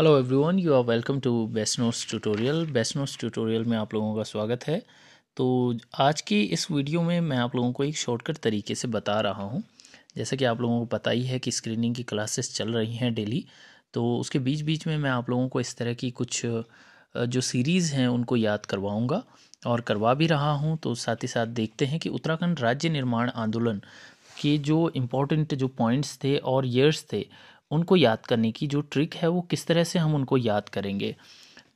hello everyone you are welcome to best notes tutorial best notes tutorial में आप लोगों का स्वागत है तो आज की इस वीडियो में मैं आप लोगों को एक शॉर्टकट तरीके से बता रहा हूं जैसा कि आप लोगों को पता ही है कि स्क्रीनिंग की क्लासेस चल रही हैं डेली तो उसके बीच बीच में मैं आप लोगों को इस तरह की कुछ जो सीरीज़ हैं उनको याद करवाऊँगा और करवा भी रहा हूँ तो साथ ही साथ देखते हैं कि उत्तराखंड राज्य निर्माण आंदोलन के जो इम्पोर्टेंट जो पॉइंट्स थे और ईयर्स थे उनको याद करने की जो ट्रिक है वो किस तरह से हम उनको याद करेंगे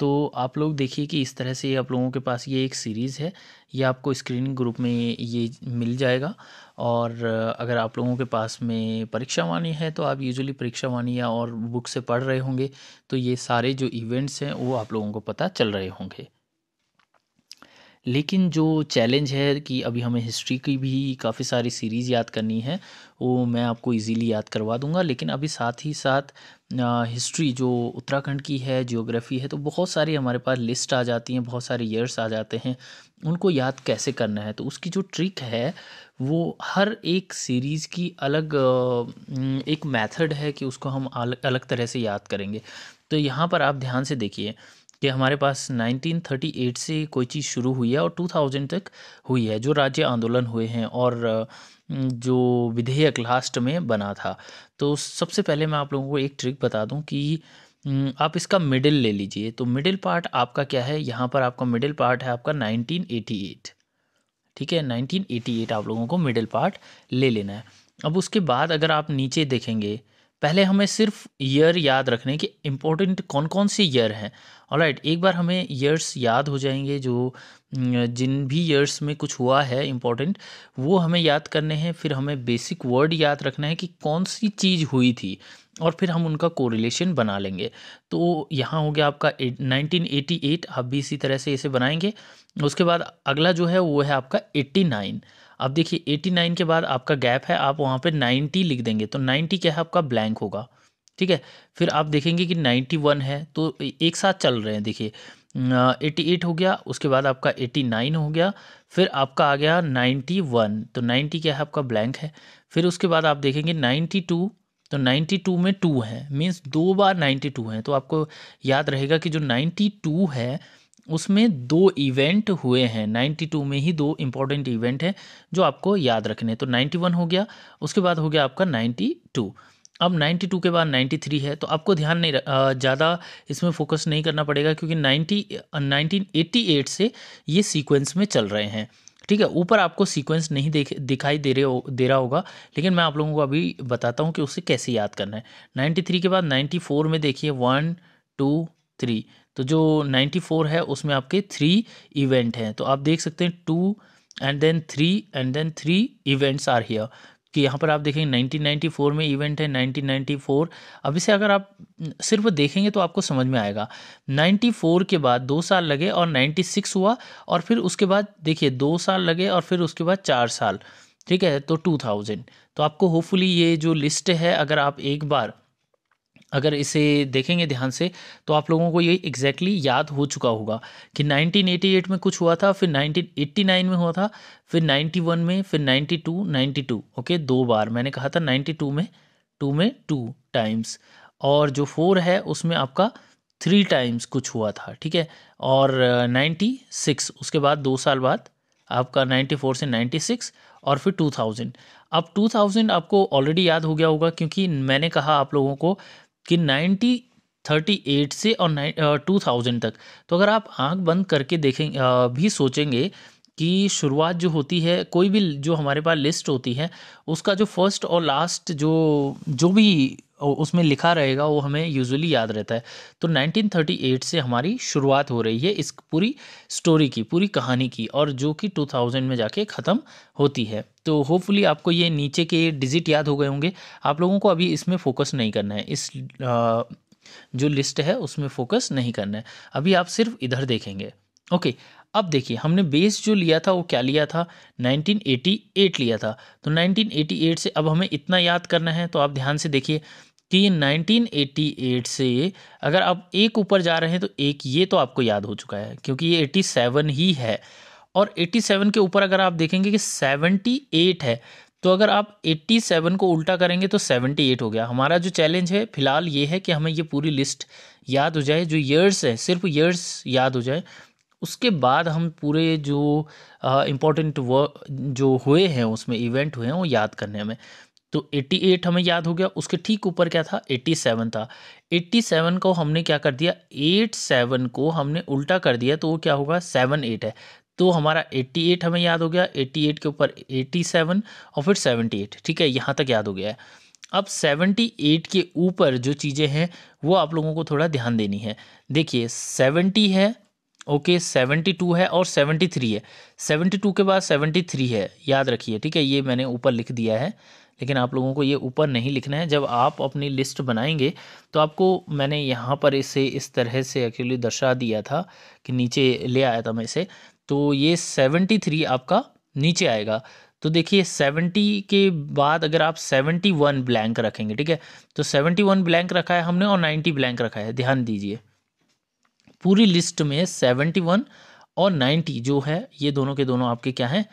तो आप लोग देखिए कि इस तरह से आप लोगों के पास ये एक सीरीज़ है ये आपको स्क्रीनिंग ग्रुप में ये मिल जाएगा और अगर आप लोगों के पास में परीक्षा वाणी है तो आप यूजुअली वाणी या और बुक से पढ़ रहे होंगे तो ये सारे जो इवेंट्स हैं वो आप लोगों को पता चल रहे होंगे लेकिन जो चैलेंज है कि अभी हमें हिस्ट्री की भी काफ़ी सारी सीरीज़ याद करनी है वो मैं आपको इजीली याद करवा दूंगा लेकिन अभी साथ ही साथ हिस्ट्री जो उत्तराखंड की है जियोग्राफी है तो बहुत सारी हमारे पास लिस्ट आ जाती हैं बहुत सारे ईयर्स आ जाते हैं उनको याद कैसे करना है तो उसकी जो ट्रिक है वो हर एक सीरीज़ की अलग एक मेथड है कि उसको हम अलग अलग तरह से याद करेंगे तो यहाँ पर आप ध्यान से देखिए कि हमारे पास 1938 से कोई चीज़ शुरू हुई है और 2000 तक हुई है जो राज्य आंदोलन हुए हैं और जो विधेयक लास्ट में बना था तो सबसे पहले मैं आप लोगों को एक ट्रिक बता दूं कि आप इसका मिडिल ले लीजिए तो मिडिल पार्ट आपका क्या है यहाँ पर आपका मिडिल पार्ट है आपका 1988 ठीक है 1988 आप लोगों को मिडिल पार्ट ले लेना है अब उसके बाद अगर आप नीचे देखेंगे पहले हमें सिर्फ ईयर याद रखने के इम्पोर्टेंट कौन कौन से ईयर हैं और राइट एक बार हमें ईयर्स याद हो जाएंगे जो जिन भी ईयर्स में कुछ हुआ है इम्पोर्टेंट वो हमें याद करने हैं फिर हमें बेसिक वर्ड याद रखना है कि कौन सी चीज़ हुई थी और फिर हम उनका कोरिलेशन बना लेंगे तो यहाँ हो गया आपका नाइनटीन एटी एट आप भी इसी तरह से इसे बनाएंगे उसके बाद अगला जो है वो है आपका एट्टी नाइन अब देखिए 89 के बाद आपका गैप है आप वहाँ पे 90 लिख देंगे तो 90 क्या है आपका ब्लैंक होगा ठीक है फिर आप देखेंगे कि 91 है तो एक साथ चल रहे हैं देखिए 88 हो गया उसके बाद आपका 89 हो गया फिर आपका आ गया 91 तो 90 क्या है आपका ब्लैंक है फिर उसके बाद आप देखेंगे 92 तो 92 में टू है मीन्स दो बार 92 है तो आपको याद रहेगा कि जो 92 है उसमें दो इवेंट हुए हैं 92 में ही दो इम्पॉर्टेंट इवेंट हैं जो आपको याद रखने हैं तो 91 हो गया उसके बाद हो गया आपका 92 अब 92 के बाद 93 है तो आपको ध्यान नहीं ज़्यादा इसमें फोकस नहीं करना पड़ेगा क्योंकि 90 1988 से ये सीक्वेंस में चल रहे हैं ठीक है ऊपर आपको सीक्वेंस नहीं देख दिखाई दे रहे हो दे रहा होगा लेकिन मैं आप लोगों को अभी बताता हूँ कि उसे कैसे याद करना है 93 के बाद 94 में देखिए वन टू थ्री तो जो 94 है उसमें आपके थ्री इवेंट हैं तो आप देख सकते हैं two and then three and then three events are here कि यहाँ पर आप देखेंगे 1994 में इवेंट है 1994 अब इसे अगर आप सिर्फ देखेंगे तो आपको समझ में आएगा 94 के बाद दो साल लगे और 96 हुआ और फिर उसके बाद देखिए दो साल लगे और फिर उसके बाद चार साल ठीक है तो 2000 तो आपको होपफुली ये जो लिस्ट है अगर आप एक बार अगर इसे देखेंगे ध्यान से तो आप लोगों को ये एग्जैक्टली याद हो चुका होगा कि 1988 में कुछ हुआ था फिर 1989 में हुआ था फिर 91 में फिर 92 92 ओके दो बार मैंने कहा था 92 में टू में टू टाइम्स और जो फोर है उसमें आपका थ्री टाइम्स कुछ हुआ था ठीक है और नाइन्टी सिक्स उसके बाद दो साल बाद आपका नाइन्टी फोर से नाइन्टी सिक्स और फिर टू थाउजेंड अब टू थाउजेंड आपको ऑलरेडी याद हो गया होगा क्योंकि मैंने कहा आप लोगों को कि नाइन्टी थर्टी एट से और टू थाउजेंड तक तो अगर आप आंख बंद करके देखें भी सोचेंगे कि शुरुआत जो होती है कोई भी जो हमारे पास लिस्ट होती है उसका जो फर्स्ट और लास्ट जो जो भी उसमें लिखा रहेगा वो हमें यूजुअली याद रहता है तो 1938 से हमारी शुरुआत हो रही है इस पूरी स्टोरी की पूरी कहानी की और जो कि 2000 में जाके ख़त्म होती है तो होपफुली आपको ये नीचे के डिजिट याद हो गए होंगे आप लोगों को अभी इसमें फोकस नहीं करना है इस जो लिस्ट है उसमें फोकस नहीं करना है अभी आप सिर्फ इधर देखेंगे ओके अब देखिए हमने बेस जो लिया था वो क्या लिया था 1988 लिया था तो 1988 से अब हमें इतना याद करना है तो आप ध्यान से देखिए कि 1988 से अगर आप एक ऊपर जा रहे हैं तो एक ये तो आपको याद हो चुका है क्योंकि ये 87 ही है और 87 के ऊपर अगर आप देखेंगे कि 78 है तो अगर आप 87 को उल्टा करेंगे तो 78 हो गया हमारा जो चैलेंज है फिलहाल ये है कि हमें ये पूरी लिस्ट याद हो जाए जो ईयर्स है सिर्फ ईयर्स याद हो जाए उसके बाद हम पूरे जो इम्पोर्टेंट वर्क जो हुए हैं उसमें इवेंट हुए हैं वो याद करने में तो 88 हमें याद हो गया उसके ठीक ऊपर क्या था 87 था 87 को हमने क्या कर दिया 87 को हमने उल्टा कर दिया तो वो क्या होगा 78 है तो हमारा 88 हमें याद हो गया 88 के ऊपर 87 और फिर 78 ठीक है यहाँ तक याद हो गया है अब 78 के ऊपर जो चीज़ें हैं वो आप लोगों को थोड़ा ध्यान देनी है देखिए 70 है ओके सेवेंटी टू है और सेवेंटी थ्री है सेवेंटी टू के बाद सेवेंटी थ्री है याद रखिए ठीक है ये मैंने ऊपर लिख दिया है लेकिन आप लोगों को ये ऊपर नहीं लिखना है जब आप अपनी लिस्ट बनाएंगे तो आपको मैंने यहाँ पर इसे इस तरह से एक्चुअली दर्शा दिया था कि नीचे ले आया था मैं इसे तो ये सेवेंटी थ्री आपका नीचे आएगा तो देखिए सेवेंटी के बाद अगर आप सेवेंटी वन ब्लैंक रखेंगे ठीक है तो सेवेंटी वन ब्लैंक रखा है हमने और नाइन्टी ब्लैंक रखा है ध्यान दीजिए पूरी लिस्ट में सेवेंटी वन और नाइन्टी जो है ये दोनों के दोनों आपके क्या हैं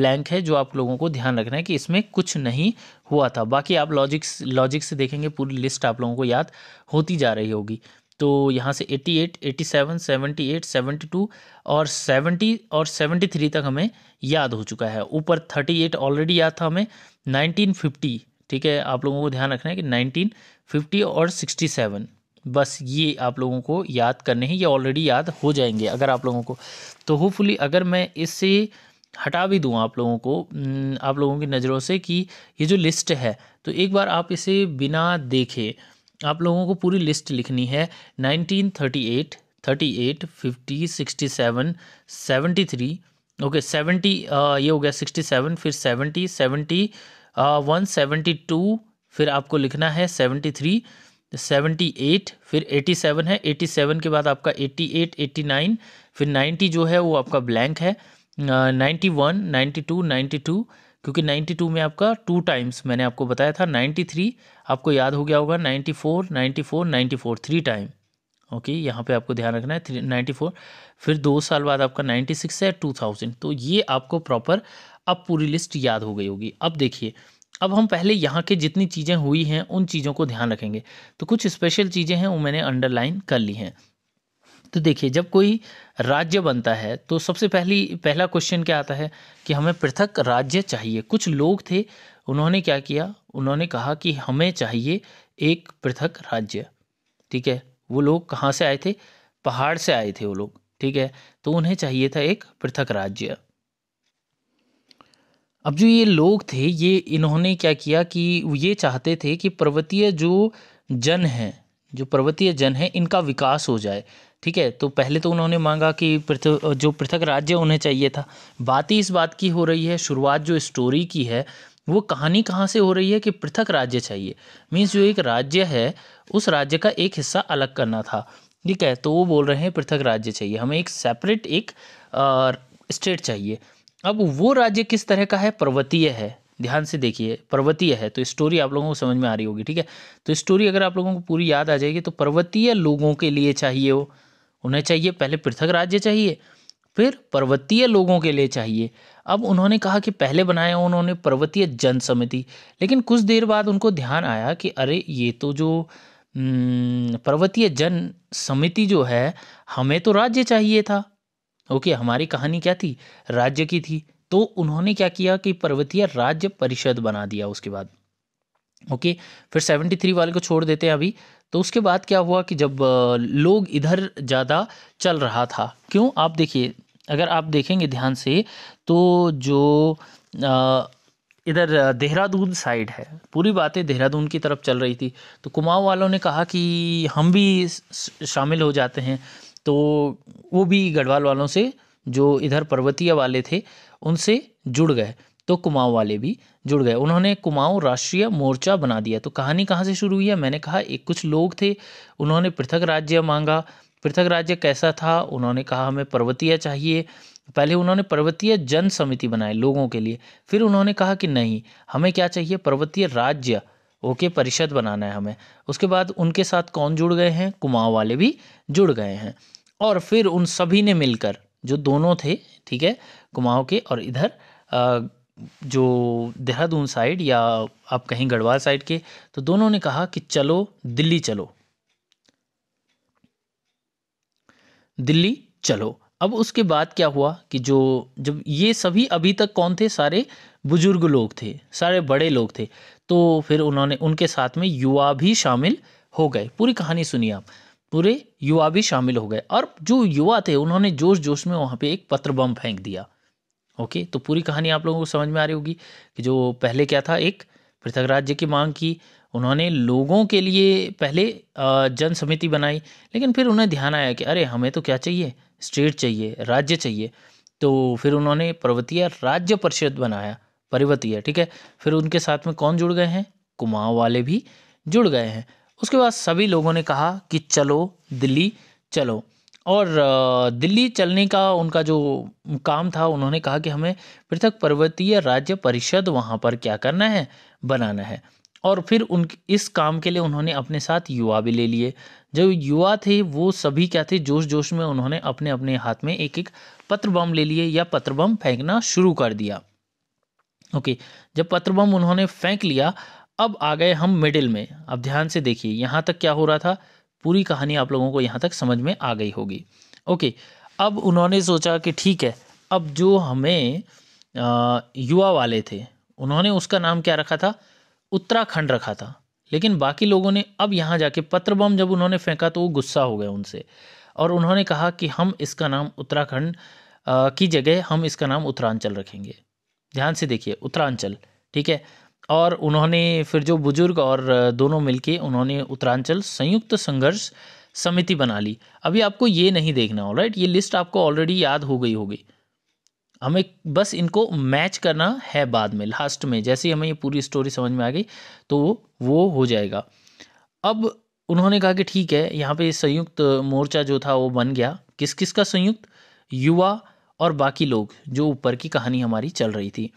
ब्लैंक है जो आप लोगों को ध्यान रखना है कि इसमें कुछ नहीं हुआ था बाकी आप लॉजिक्स लॉजिक से देखेंगे पूरी लिस्ट आप लोगों को याद होती जा रही होगी तो यहाँ से 88, 87, 78, 72 और 70 और 73 तक हमें याद हो चुका है ऊपर 38 ऑलरेडी याद था हमें 1950 ठीक है आप लोगों को ध्यान रखना है कि 1950 और 67 बस ये आप लोगों को याद करने हैं ये ऑलरेडी याद हो जाएंगे अगर आप लोगों को तो होपफुली अगर मैं इससे हटा भी दूँ आप लोगों को आप लोगों की नज़रों से कि ये जो लिस्ट है तो एक बार आप इसे बिना देखे आप लोगों को पूरी लिस्ट लिखनी है nineteen thirty eight thirty eight fifty sixty seven seventy three okay seventy ये हो गया सिक्सटी सेवन फिर seventy seventy one seventy two फिर आपको लिखना है सेवेंटी थ्री सेवेंटी एट फिर एटी सेवन है एटी सेवन के बाद आपका एटी एट एटी नाइन फिर नाइन्टी जो है वो आपका ब्लैंक है ninety one ninety two ninety two क्योंकि नाइन्टी टू में आपका टू टाइम्स मैंने आपको बताया था नाइन्टी थ्री आपको याद हो गया होगा ninety four ninety four ninety four three time okay यहाँ पे आपको ध्यान रखना है थ्री नाइन्टी फोर फिर दो साल बाद आपका नाइन्टी सिक्स है टू थाउजेंड तो ये आपको प्रॉपर अब पूरी लिस्ट याद हो गई होगी अब देखिए अब हम पहले यहाँ के जितनी चीज़ें हुई हैं उन चीज़ों को ध्यान रखेंगे तो कुछ स्पेशल चीज़ें हैं वो मैंने अंडरलाइन कर ली हैं तो देखिए जब कोई राज्य बनता है तो सबसे पहली पहला क्वेश्चन क्या आता है कि हमें पृथक राज्य चाहिए कुछ लोग थे उन्होंने क्या किया उन्होंने कहा कि हमें चाहिए एक पृथक राज्य ठीक है वो लोग कहाँ से आए थे पहाड़ से आए थे वो लोग ठीक है तो उन्हें चाहिए था एक पृथक राज्य अब जो ये लोग थे ये इन्होंने क्या किया कि ये चाहते थे कि पर्वतीय जो जन हैं जो पर्वतीय जन हैं इनका विकास हो जाए ठीक है तो पहले तो उन्होंने मांगा कि पृथक जो पृथक राज्य उन्हें चाहिए था बात ही इस बात की हो रही है शुरुआत जो स्टोरी की है वो कहानी कहाँ से हो रही है कि पृथक राज्य चाहिए मीन्स जो एक राज्य है उस राज्य का एक हिस्सा अलग करना था ठीक है तो वो बोल रहे हैं पृथक राज्य चाहिए हमें एक सेपरेट एक स्टेट चाहिए अब वो राज्य किस तरह का है पर्वतीय है ध्यान से देखिए पर्वतीय है तो स्टोरी आप लोगों को समझ में आ रही होगी ठीक है तो स्टोरी अगर आप लोगों को पूरी याद आ जाएगी तो पर्वतीय लोगों के लिए चाहिए वो उन्हें चाहिए पहले पृथक राज्य चाहिए फिर पर्वतीय लोगों के लिए चाहिए अब उन्होंने कहा कि पहले बनाया उन्होंने पर्वतीय जन समिति लेकिन कुछ देर बाद उनको ध्यान आया कि अरे ये तो जो पर्वतीय जन समिति जो है हमें तो राज्य चाहिए था ओके हमारी कहानी क्या थी राज्य की थी तो उन्होंने क्या किया कि पर्वतीय राज्य परिषद बना दिया उसके बाद ओके फिर सेवेंटी थ्री वाले को छोड़ देते हैं अभी तो उसके बाद क्या हुआ कि जब लोग इधर ज़्यादा चल रहा था क्यों आप देखिए अगर आप देखेंगे ध्यान से तो जो आ, इधर देहरादून साइड है पूरी बातें देहरादून की तरफ चल रही थी तो कुमाऊँ वालों ने कहा कि हम भी शामिल हो जाते हैं तो वो भी गढ़वाल वालों से जो इधर पर्वतीय वाले थे उनसे जुड़ गए तो कुमाऊं वाले भी जुड़ गए उन्होंने कुमाऊं राष्ट्रीय मोर्चा बना दिया तो कहानी कहाँ से शुरू हुई है मैंने कहा एक कुछ लोग थे उन्होंने पृथक राज्य मांगा पृथक राज्य कैसा था उन्होंने कहा हमें पर्वतीय चाहिए पहले उन्होंने पर्वतीय जन समिति बनाए लोगों के लिए फिर उन्होंने कहा कि नहीं हमें क्या चाहिए पर्वतीय राज्य ओके परिषद बनाना है हमें उसके बाद उनके साथ कौन जुड़ गए हैं कुमाऊँ वाले भी जुड़ गए हैं और फिर उन सभी ने मिलकर जो दोनों थे ठीक है कुमाऊँ के और इधर जो देहरादून साइड या आप कहीं गढ़वाल साइड के तो दोनों ने कहा कि चलो दिल्ली चलो दिल्ली चलो अब उसके बाद क्या हुआ कि जो जब ये सभी अभी तक कौन थे सारे बुजुर्ग लोग थे सारे बड़े लोग थे तो फिर उन्होंने उनके साथ में युवा भी शामिल हो गए पूरी कहानी सुनिए आप पूरे युवा भी शामिल हो गए और जो युवा थे उन्होंने जोश जोश में वहाँ पे एक पत्र बम फेंक दिया ओके तो पूरी कहानी आप लोगों को समझ में आ रही होगी कि जो पहले क्या था एक पृथक राज्य की मांग की उन्होंने लोगों के लिए पहले जन समिति बनाई लेकिन फिर उन्हें ध्यान आया कि अरे हमें तो क्या चाहिए स्टेट चाहिए राज्य चाहिए तो फिर उन्होंने पर्वतीय राज्य परिषद बनाया पर्वतीय ठीक है फिर उनके साथ में कौन जुड़ गए हैं कुमाऊँ वाले भी जुड़ गए हैं उसके बाद सभी लोगों ने कहा कि चलो दिल्ली चलो और दिल्ली चलने का उनका जो काम था उन्होंने कहा कि हमें पृथक पर्वतीय राज्य परिषद वहाँ पर क्या करना है बनाना है और फिर उन इस काम के लिए उन्होंने अपने साथ युवा भी ले लिए जो युवा थे वो सभी क्या थे जोश जोश में उन्होंने अपने अपने हाथ में एक एक पत्र बम ले लिए या पत्र बम फेंकना शुरू कर दिया ओके जब पत्र बम उन्होंने फेंक लिया अब आ गए हम मिडिल में अब ध्यान से देखिए यहाँ तक क्या हो रहा था पूरी कहानी आप लोगों को यहाँ तक समझ में आ गई होगी ओके अब उन्होंने सोचा कि ठीक है अब जो हमें आ, युवा वाले थे उन्होंने उसका नाम क्या रखा था उत्तराखंड रखा था लेकिन बाकी लोगों ने अब यहाँ जाके पत्र बम जब उन्होंने फेंका तो वो गुस्सा हो गए उनसे और उन्होंने कहा कि हम इसका नाम उत्तराखंड की जगह हम इसका नाम उत्तरांचल रखेंगे ध्यान से देखिए उत्तरांचल ठीक है और उन्होंने फिर जो बुजुर्ग और दोनों मिलके उन्होंने उत्तरांचल संयुक्त संघर्ष समिति बना ली अभी आपको ये नहीं देखना हो राइट ये लिस्ट आपको ऑलरेडी याद हो गई होगी हमें बस इनको मैच करना है बाद में लास्ट में जैसे ही हमें ये पूरी स्टोरी समझ में आ गई तो वो हो जाएगा अब उन्होंने कहा कि ठीक है यहाँ पे संयुक्त मोर्चा जो था वो बन गया किस किस का संयुक्त युवा और बाकी लोग जो ऊपर की कहानी हमारी चल रही थी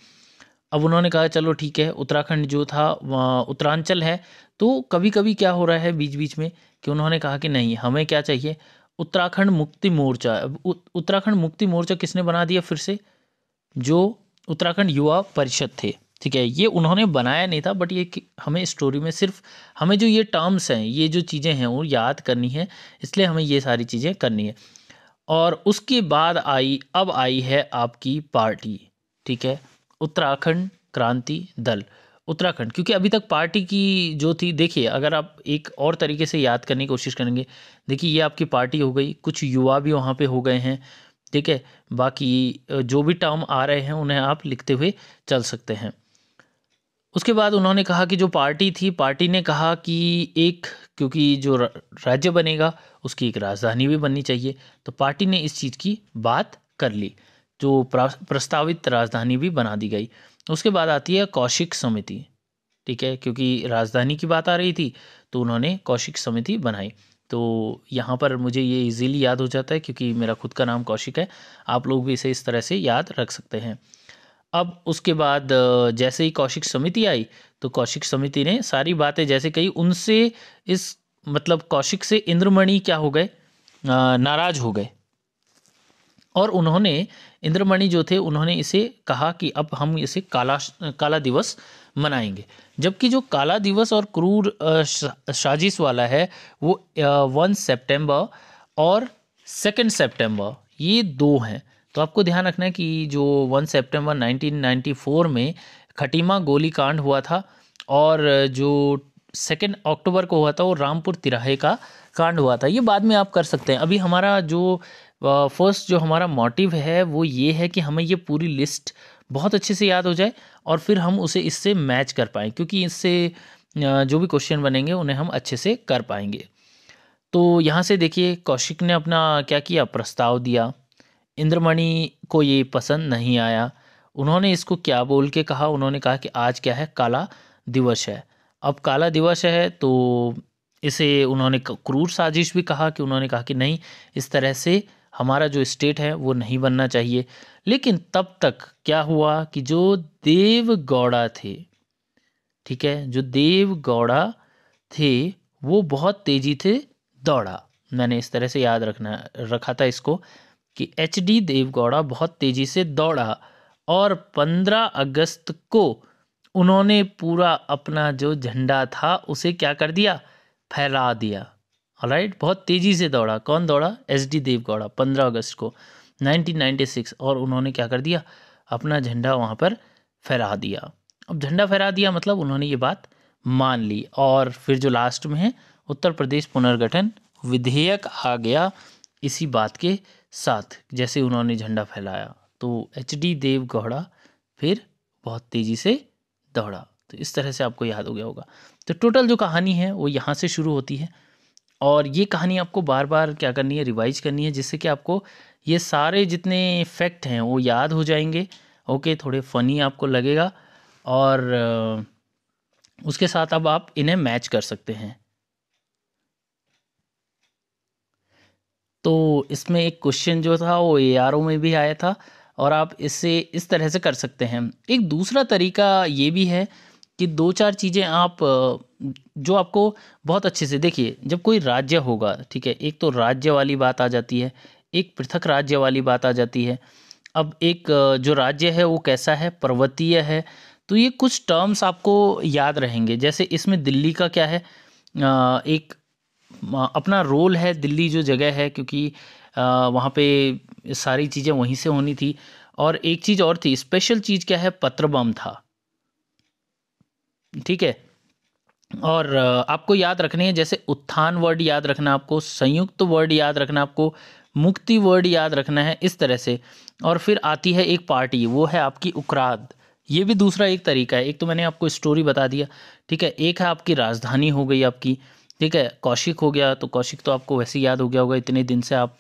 अब उन्होंने कहा चलो ठीक है उत्तराखंड जो था उत्तरांचल है तो कभी कभी क्या हो रहा है बीच बीच में कि उन्होंने कहा कि नहीं हमें क्या चाहिए उत्तराखंड मुक्ति मोर्चा उत्तराखंड मुक्ति मोर्चा किसने बना दिया फिर से जो उत्तराखंड युवा परिषद थे ठीक है ये उन्होंने बनाया नहीं था बट ये हमें स्टोरी में सिर्फ हमें जो ये टर्म्स हैं ये जो चीज़ें हैं वो याद करनी है इसलिए हमें ये सारी चीज़ें करनी है और उसके बाद आई अब आई है आपकी पार्टी ठीक है उत्तराखंड क्रांति दल उत्तराखंड क्योंकि अभी तक पार्टी की जो थी देखिए अगर आप एक और तरीके से याद करने की कोशिश करेंगे देखिए ये आपकी पार्टी हो गई कुछ युवा भी वहाँ पे हो गए हैं ठीक है बाकी जो भी टर्म आ रहे हैं उन्हें आप लिखते हुए चल सकते हैं उसके बाद उन्होंने कहा कि जो पार्टी थी पार्टी ने कहा कि एक क्योंकि जो राज्य बनेगा उसकी एक राजधानी भी बननी चाहिए तो पार्टी ने इस चीज़ की बात कर ली जो प्रस्तावित राजधानी भी बना दी गई उसके बाद आती है कौशिक समिति ठीक है क्योंकि राजधानी की बात आ रही थी तो उन्होंने कौशिक समिति बनाई तो यहाँ पर मुझे ये इजीली याद हो जाता है क्योंकि मेरा खुद का नाम कौशिक है आप लोग भी इसे इस तरह से याद रख सकते हैं अब उसके बाद जैसे ही कौशिक समिति आई तो कौशिक समिति ने सारी बातें जैसे कही उनसे इस मतलब कौशिक से इंद्रमणि क्या हो गए नाराज हो गए और उन्होंने इंद्रमणि जो थे उन्होंने इसे कहा कि अब हम इसे काला काला दिवस मनाएंगे जबकि जो काला दिवस और क्रूर साजिश वाला है वो वन सितंबर और सेकेंड सितंबर ये दो हैं तो आपको ध्यान रखना है कि जो वन सितंबर 1994 में खटीमा गोली कांड हुआ था और जो सेकेंड अक्टूबर को हुआ था वो रामपुर तिराहे का कांड हुआ था ये बाद में आप कर सकते हैं अभी हमारा जो फर्स्ट जो हमारा मोटिव है वो ये है कि हमें ये पूरी लिस्ट बहुत अच्छे से याद हो जाए और फिर हम उसे इससे मैच कर पाएँ क्योंकि इससे जो भी क्वेश्चन बनेंगे उन्हें हम अच्छे से कर पाएंगे तो यहाँ से देखिए कौशिक ने अपना क्या किया प्रस्ताव दिया इंद्रमणि को ये पसंद नहीं आया उन्होंने इसको क्या बोल के कहा उन्होंने कहा कि आज क्या है काला दिवस है अब काला दिवस है तो इसे उन्होंने क्रूर साजिश भी कहा कि उन्होंने कहा कि नहीं इस तरह से हमारा जो स्टेट है वो नहीं बनना चाहिए लेकिन तब तक क्या हुआ कि जो देव गौड़ा थे ठीक है जो देव गौड़ा थे वो बहुत तेज़ी से दौड़ा मैंने इस तरह से याद रखना रखा था इसको कि एच डी देवगौड़ा बहुत तेज़ी से दौड़ा और पंद्रह अगस्त को उन्होंने पूरा अपना जो झंडा था उसे क्या कर दिया फैला दिया राइट बहुत तेज़ी से दौड़ा कौन दौड़ा एस डी देवगौड़ा पंद्रह अगस्त को 1996 और उन्होंने क्या कर दिया अपना झंडा वहाँ पर फहरा दिया अब झंडा फहरा दिया मतलब उन्होंने ये बात मान ली और फिर जो लास्ट में है उत्तर प्रदेश पुनर्गठन विधेयक आ गया इसी बात के साथ जैसे उन्होंने झंडा फैलाया तो एच डी देवगौड़ा फिर बहुत तेज़ी से दौड़ा तो इस तरह से आपको याद हो गया होगा तो टोटल जो कहानी है वो यहाँ से शुरू होती है और ये कहानी आपको बार बार क्या करनी है रिवाइज करनी है जिससे कि आपको ये सारे जितने फैक्ट हैं वो याद हो जाएंगे ओके थोड़े फनी आपको लगेगा और उसके साथ अब आप इन्हें मैच कर सकते हैं तो इसमें एक क्वेश्चन जो था वो ए में भी आया था और आप इससे इस तरह से कर सकते हैं एक दूसरा तरीका ये भी है कि दो चार चीज़ें आप जो आपको बहुत अच्छे से देखिए जब कोई राज्य होगा ठीक है एक तो राज्य वाली बात आ जाती है एक पृथक राज्य वाली बात आ जाती है अब एक जो राज्य है वो कैसा है पर्वतीय है तो ये कुछ टर्म्स आपको याद रहेंगे जैसे इसमें दिल्ली का क्या है एक अपना रोल है दिल्ली जो जगह है क्योंकि वहाँ पे सारी चीज़ें वहीं से होनी थी और एक चीज़ और थी स्पेशल चीज़ क्या है पत्र बम था ठीक है और आपको याद रखने हैं जैसे उत्थान वर्ड याद रखना आपको संयुक्त वर्ड याद रखना आपको मुक्ति वर्ड याद रखना है इस तरह से और फिर आती है एक पार्टी वो है आपकी उकराद ये भी दूसरा एक तरीका है एक तो मैंने आपको स्टोरी बता दिया ठीक है एक है आपकी राजधानी हो गई आपकी ठीक है कौशिक हो गया तो कौशिक तो आपको वैसे याद हो गया होगा इतने दिन से आप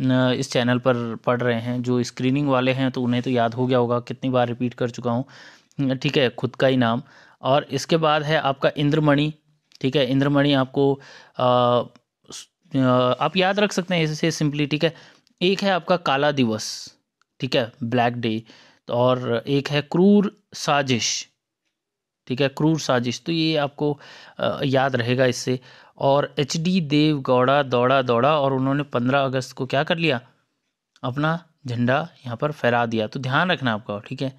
इस चैनल पर पढ़ रहे हैं जो स्क्रीनिंग वाले हैं तो उन्हें तो याद हो गया होगा कितनी बार रिपीट कर चुका हूँ ठीक है खुद का ही नाम और इसके बाद है आपका इंद्रमणि ठीक है इंद्रमणि आपको आ, आप याद रख सकते हैं इससे सिंपली ठीक है एक है आपका काला दिवस ठीक है ब्लैक डे और एक है क्रूर साजिश ठीक है क्रूर साजिश तो ये आपको याद रहेगा इससे और एच डी देव गौड़ा दौड़ा दौड़ा और उन्होंने पंद्रह अगस्त को क्या कर लिया अपना झंडा यहाँ पर फहरा दिया तो ध्यान रखना आपका ठीक है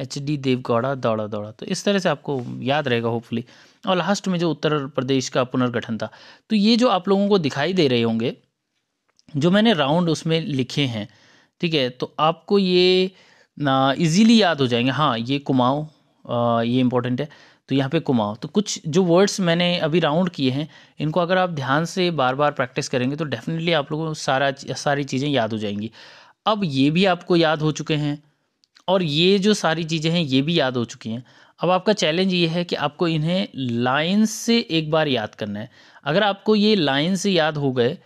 एच डी देव गौड़ा दौड़ा दौड़ा तो इस तरह से आपको याद रहेगा होपफुली और लास्ट में जो उत्तर प्रदेश का पुनर्गठन था तो ये जो आप लोगों को दिखाई दे रहे होंगे जो मैंने राउंड उसमें लिखे हैं ठीक है तो आपको ये इजीली याद हो जाएंगे हाँ ये कुमाऊँ ये इम्पोर्टेंट है तो यहाँ पे कुमाऊँ तो कुछ जो वर्ड्स मैंने अभी राउंड किए हैं इनको अगर आप ध्यान से बार बार प्रैक्टिस करेंगे तो डेफिनेटली आप लोगों को सारा सारी चीज़ें याद हो जाएंगी अब ये भी आपको याद हो चुके हैं और ये जो सारी चीज़ें हैं ये भी याद हो चुकी हैं अब आपका चैलेंज ये है कि आपको इन्हें लाइन से एक बार याद करना है अगर आपको ये लाइन से याद हो गए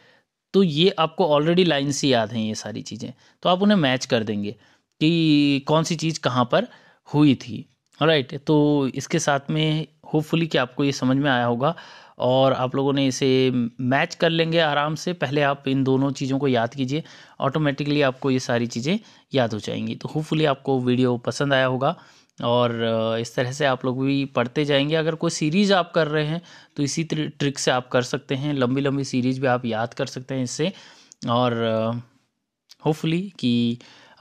तो ये आपको ऑलरेडी लाइन से याद हैं ये सारी चीज़ें तो आप उन्हें मैच कर देंगे कि कौन सी चीज़ कहाँ पर हुई थी राइट right, तो इसके साथ में होपफुली कि आपको ये समझ में आया होगा और आप लोगों ने इसे मैच कर लेंगे आराम से पहले आप इन दोनों चीज़ों को याद कीजिए ऑटोमेटिकली आपको ये सारी चीज़ें याद हो जाएंगी तो होपफुली आपको वीडियो पसंद आया होगा और इस तरह से आप लोग भी पढ़ते जाएंगे अगर कोई सीरीज़ आप कर रहे हैं तो इसी ट्रिक से आप कर सकते हैं लंबी लंबी सीरीज़ भी आप याद कर सकते हैं इससे और होपफुली कि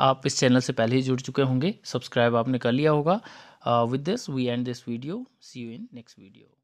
आप इस चैनल से पहले ही जुड़ चुके होंगे सब्सक्राइब आपने कर लिया होगा Uh, with this we end this video see you in next video